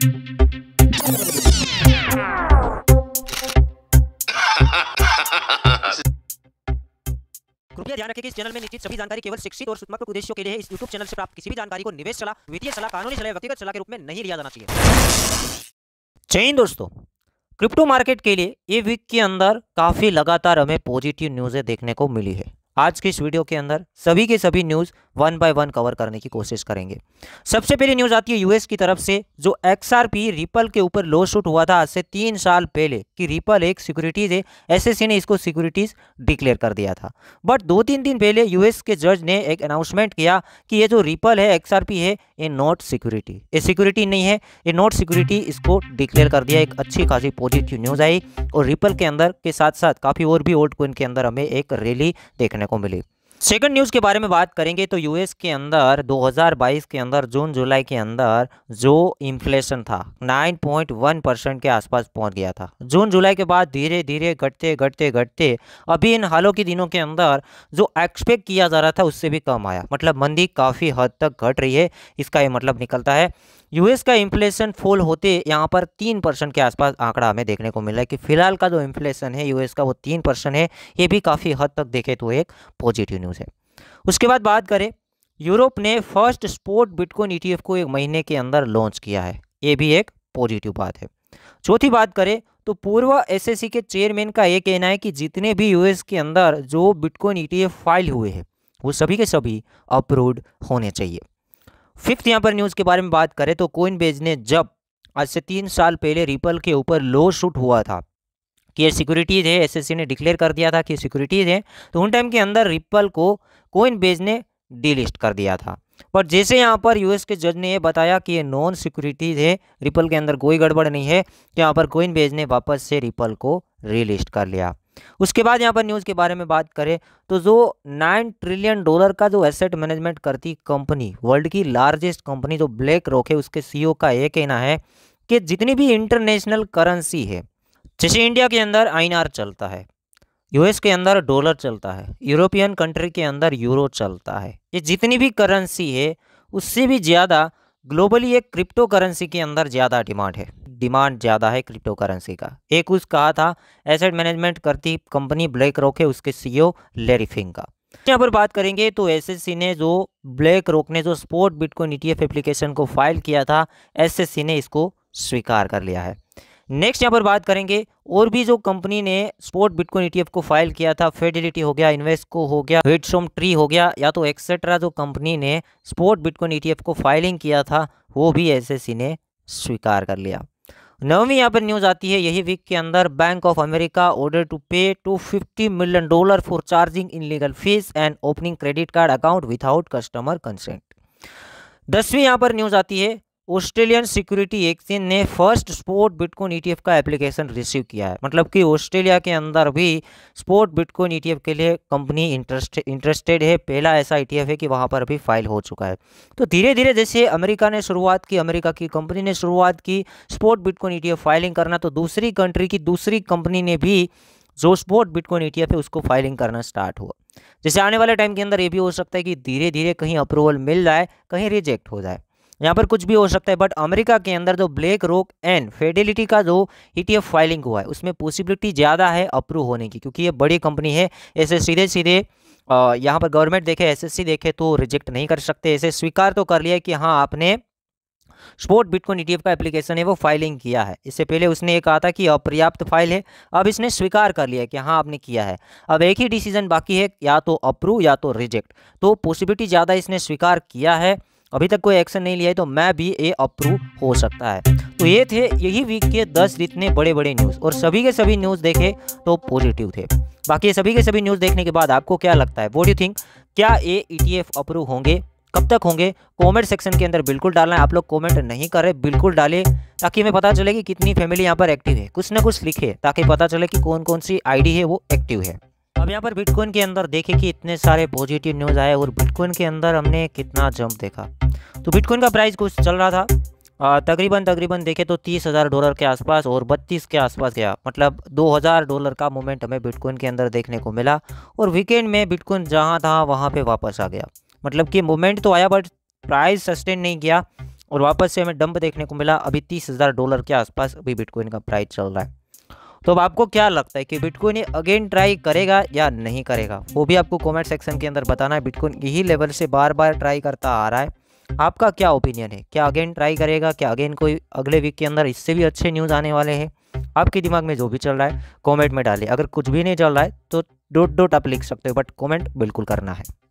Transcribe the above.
कृपया ध्यान रखें कि इस चैनल में निश्चित सभी जानकारी केवल शिक्षित और सूचनात्मक उद्देश्यों के लिए इस यूट्यूब चैनल से प्राप्त किसी भी जानकारी को निवेश सलाह वित्तीय सलाह कानूनी सलाह व्यक्तिगत सलाह के रूप में नहीं लिया जाना चाहिए जय दोस्तों क्रिप्टो मार्केट के लिए ये वीक के अंदर काफ़ी लगातार हमें पॉजिटिव न्यूज़ें देखने को मिली है आज के इस वीडियो के अंदर सभी के सभी news one by one cover करने की कोशिश करेंगे सबसे पहले न्यूज़ आती है यूएस की तरफ से जो एक्सआरपी रिपल के ऊपर लो शूट हुआ था आज से तीन साल पहले कि रिपल एक सिक्योरिटीज़ है एसएससी ने इसको सिक्योरिटीज़ डिक्लेयर कर दिया था बट दो तीन दिन पहले यूएस के जज ने एक अनाउंसमेंट किया कि ये जो रिपल है एक्स है ये नॉट सिक्योरिटी ये सिक्योरिटी नहीं है ये नॉट सिक्योरिटी इसको डिक्लेयर कर दिया एक अच्छी खासी पॉजिटिव न्यूज़ आई और रिपल के अंदर के साथ साथ काफ़ी और भी ओल्ड कोइन के अंदर हमें एक रैली देखने देखने को मिली सेकंड न्यूज़ के बारे में बात करेंगे तो यूएस के अंदर 2022 के अंदर जून जुलाई के अंदर जो इन्फ्लेशन था 9.1 परसेंट के आसपास पहुंच गया था जून जुलाई के बाद धीरे धीरे घटते घटते घटते अभी इन हालों के दिनों के अंदर जो एक्सपेक्ट किया जा रहा था उससे भी कम आया मतलब मंदी काफ़ी हद तक घट रही है इसका ये मतलब निकलता है यूएस का इन्फ्लेशन फुल होते यहाँ पर तीन परसेंट के आसपास आंकड़ा हमें देखने को मिला है कि फिलहाल का जो इन्फ्लेशन है यूएस का वो तीन परसेंट है ये भी काफ़ी हद तक देखे तो एक पॉजिटिव न्यूज़ है उसके बाद बात करें यूरोप ने फर्स्ट स्पोर्ट बिटकॉइन ईटीएफ को एक महीने के अंदर लॉन्च किया है ये भी एक पॉजिटिव बात है चौथी बात करें तो पूर्व एस के चेयरमैन का ये कहना है कि जितने भी यू के अंदर जो बिटकॉइन ई फाइल हुए हैं वो सभी के सभी अप्रूव्ड होने चाहिए फिफ्थ यहाँ पर न्यूज़ के बारे में बात करें तो कोइन बेज ने जब आज से तीन साल पहले रिपल के ऊपर लो शूट हुआ था कि ये सिक्योरिटीज़ है एसएससी ने डिक्लेयर कर दिया था कि सिक्योरिटीज़ है तो उन टाइम के अंदर रिपल को कोइन ने डीलिस्ट कर दिया था पर जैसे यहाँ पर यूएस के जज ने यह बताया कि ये नॉन सिक्योरिटीज़ है रिपल के अंदर कोई गड़बड़ नहीं है तो यहाँ पर कोइन बेज ने वापस से रिपल को रिलिस्ट कर लिया उसके बाद यहाँ पर न्यूज़ के बारे में बात करें तो जो नाइन ट्रिलियन डॉलर का जो एसेट मैनेजमेंट करती कंपनी वर्ल्ड की लार्जेस्ट कंपनी जो ब्लैक रॉक है उसके सीईओ e का ये कहना है कि जितनी भी इंटरनेशनल करेंसी है जैसे इंडिया के अंदर आईनार चलता है यूएस के अंदर डॉलर चलता है यूरोपियन कंट्री के अंदर यूरो चलता है ये जितनी भी करेंसी है उससे भी ज़्यादा ग्लोबली एक क्रिप्टो करेंसी के अंदर ज़्यादा डिमांड है डिमांड ज़्यादा है क्रिप्टो करेंसी का एक उस कहा था एसेट मैनेजमेंट करती कंपनी ब्लैक रॉक है उसके सीईओ लेरिफिंग का यहाँ पर बात करेंगे तो एसएससी ने जो ब्लैक रॉक ने जो स्पोर्ट बिटकॉइन ईटीएफ एप्लीकेशन को फाइल किया था एसएससी ने इसको स्वीकार कर लिया है नेक्स्ट यहाँ पर बात करेंगे और भी जो कंपनी ने स्पोर्ट बिटकॉइन ईटीएफ को फाइल किया था फेडिलिटी हो गया इन्वेस्टको हो गया हिटसोम ट्री हो गया या तो एक्सेट्रा जो कंपनी ने स्पोर्ट बिटकॉइन ईटीएफ को फाइलिंग किया था वो भी एसएससी ने स्वीकार कर लिया नवमी यहाँ पर न्यूज़ आती है यही वीक के अंदर Bank of America order to pay 250 million dollar for charging in legal fees and opening credit card account without customer consent दसवीं यहाँ पर न्यूज़ आती है ऑस्ट्रेलियन सिक्योरिटी एक्सचेंज ने first spot bitcoin ETF e का application receive किया है मतलब कि ऑस्ट्रेलिया के अंदर भी स्पोर्ट बिटकॉइन ईटीएफ e के लिए कंपनी इंटरेस्टेड इंटरेस्टेड है पहला ऐसा ईटीएफ e है कि वहाँ पर भी फाइल हो चुका है तो धीरे धीरे जैसे अमेरिका ने शुरुआत की अमेरिका की कंपनी ने शुरुआत की स्पोर्ट बिटकॉइन ई फाइलिंग करना तो दूसरी कंट्री की दूसरी कंपनी ने भी जो स्पोर्ट बिटकॉइन ई है उसको फाइलिंग करना स्टार्ट हुआ जैसे आने वाले टाइम के अंदर ये भी हो सकता है कि धीरे धीरे कहीं अप्रूवल मिल जाए कहीं रिजेक्ट हो जाए यहाँ पर कुछ भी हो सकता है बट अमेरिका के अंदर जो ब्लैक रॉक एंड फेडिलिटी का जो ई e फाइलिंग हुआ है उसमें पॉसिबिलिटी ज़्यादा है अप्रूव होने की क्योंकि ये बड़ी कंपनी है ऐसे सीधे सीधे यहाँ पर गवर्नमेंट देखे एसएससी देखे तो रिजेक्ट नहीं कर सकते ऐसे स्वीकार तो कर लिया कि हाँ आपने स्पोर्ट बिटकॉइन ईटीएफ का एप्लीकेशन है वो फाइलिंग किया है इससे पहले उसने ये कहा था कि अपर्याप्त फाइल है अब इसने स्वीकार कर लिया है कि हाँ आपने किया है अब एक ही डिसीजन बाकी है या तो अप्रूव या तो रिजेक्ट तो पॉसिबिलिटी ज़्यादा इसने स्वीकार किया है अभी तक कोई एक्शन नहीं लिया है तो मैं भी ए अप्रूव हो सकता है तो ये थे यही वीक के दस इतने बड़े बड़े न्यूज़ और सभी के सभी न्यूज़ देखे तो पॉजिटिव थे बाकी सभी के सभी न्यूज़ देखने के बाद आपको क्या लगता है वोट यू थिंक क्या ए ई अप्रूव होंगे कब तक होंगे कमेंट सेक्शन के अंदर बिल्कुल डालना है आप लोग कमेंट नहीं कर रहे बिल्कुल डालें ताकि हमें पता चले कि कितनी फैमिली यहाँ पर एक्टिव है कुछ ना कुछ लिखे ताकि पता चले कि कौन कौन सी आईडी है वो एक्टिव है अब यहाँ पर बिटकॉइन के अंदर देखें कि इतने सारे पॉजिटिव न्यूज़ आए और बिटकॉइन के अंदर हमने कितना जंप देखा तो बिटकॉइन का प्राइस कुछ चल रहा था तकरीबन तकरीबन देखे तो तीस हज़ार डॉलर के आसपास और बत्तीस के आसपास गया मतलब दो हज़ार डॉलर का मोमेंट हमें बिटकॉइन के अंदर देखने को मिला और वीकेंड में बिटकॉइन जहाँ था वहाँ पर वापस आ गया मतलब कि मोमेंट तो आया बट प्राइस सस्टेन नहीं किया और वापस से हमें डंप देखने को मिला अभी तीस हज़ार डॉलर के आसपास अभी बिटकॉइन का प्राइस चल रहा है तो अब आपको क्या लगता है कि बिटकॉइन ये अगेन ट्राई करेगा या नहीं करेगा वो भी आपको कमेंट सेक्शन के अंदर बताना है बिटकॉइन यही लेवल से बार बार ट्राई करता आ रहा है आपका क्या ओपिनियन है क्या अगेन ट्राई करेगा क्या अगेन कोई अगले वीक के अंदर इससे भी अच्छे न्यूज़ आने वाले हैं आपके दिमाग में जो भी चल रहा है कॉमेंट में डालें अगर कुछ भी नहीं चल रहा है तो डोट डोट आप लिख सकते हो बट कॉमेंट बिल्कुल करना है